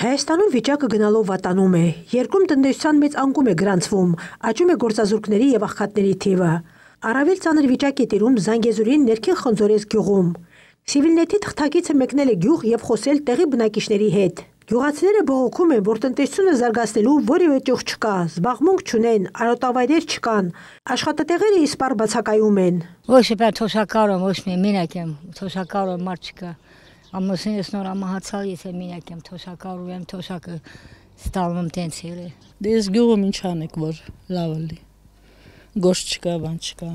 Հայաստանում վիճակը գնալով վատանում է, երկրում տնտեսության մեծ անկում է գրանցվում, աճում է գործազուրկների և աղքատների թիվը։ Առավել ծանր վիճակ է տիրում Զանգեզուրին ներքին խնձորես գյուղում։ Սիվիլնետի թղթակիցը մեկնել է գյուղ և խոսել տեղի բնակիչների հետ։ Գյուղացիները բողոքում են, որ տնտեսությունը զարգացնելու որևէ ճյուղ չկա, զբաղմունք չունեն, արոտավայրեր չկան, աշխատատեղերը իսպար բացակայում են։ Ոչ է պրա թոշակարում, ոչ մի մենակ եմ, թոշակարում մարդ չկա։ Ամուսին ես նոր ամահացալ, եթե մինակ եմ թոշակարու եմ, թոշակը ստալվում տենց էլ է։ Դե ես գյուղում ինչ անեք, որ լավ լի։ Գոշ չկա, բան չկա։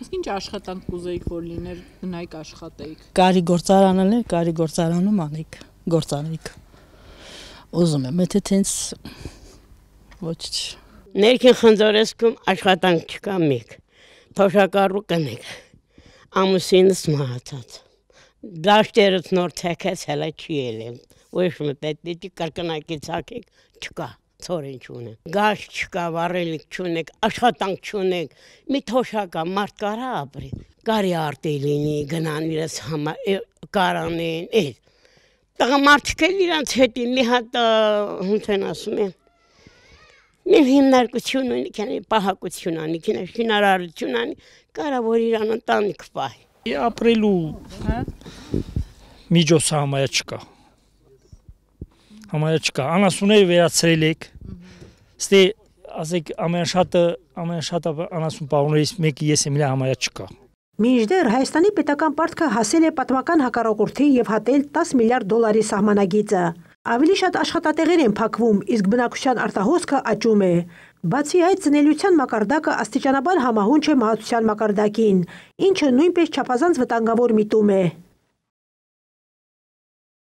Իսկ ինչ աշխատանք կուզեիք, որ լիներ, գնայիք աշխատեիք։ Կարի գործարան էլ, կարի գործարանում անեք, գործանեիք։ Ուզում եմ, եթե տենց ոչ Ներքին խնձորեսքում աշխատանք չկա մեկ, թոշակարու կնեք ամուսինս մահացած։ Դաշտերս նոր ցեկես հələ չի ելել։ Ոչ մի պետք դի կրկնակի ցակեք չկա, ծորեն չունեն։ Գաշ չկա, վառելիք չունեք, աշխատանք չունեք։ Մի թոշակա մարդ կարա ապրի։ Կարի արտի լինի, գնան իրաց համար կարանեն, այդ։ Տղամարդիկ էլ իրանց հետին մի հատ հունց են ասում են Մեր հիմնարկություն ունի, քանի պահակություն անի, քանի հնարարություն անի, կարավոր իր անտանիք պահի։ Ապրելու հա։ միջոց համայա չկա։ Համայա չկա։ Անասունները վերացրել եք։ Ստե ասեք ամենաշատը ամենաշատը անասուն պահուններից մեկը ես եմ իրա համայա չկա։ Մինչդեռ Հայաստանի պետական պարտքը հասել է պատմական հակառակորդի եւ հատել 10 միլիարդ դոլարի սահմանագիծը։ Ավելի շատ աշխատատեղեր են փակվում, իսկ բնակության արտահոսքը աճում է։ Բացի այդ, ծնելիության մակարդակը աստիճանաբար համահունչ է մահացության մակարդակին, ինչը նույնպես չափազանց վտանգավոր միտում է։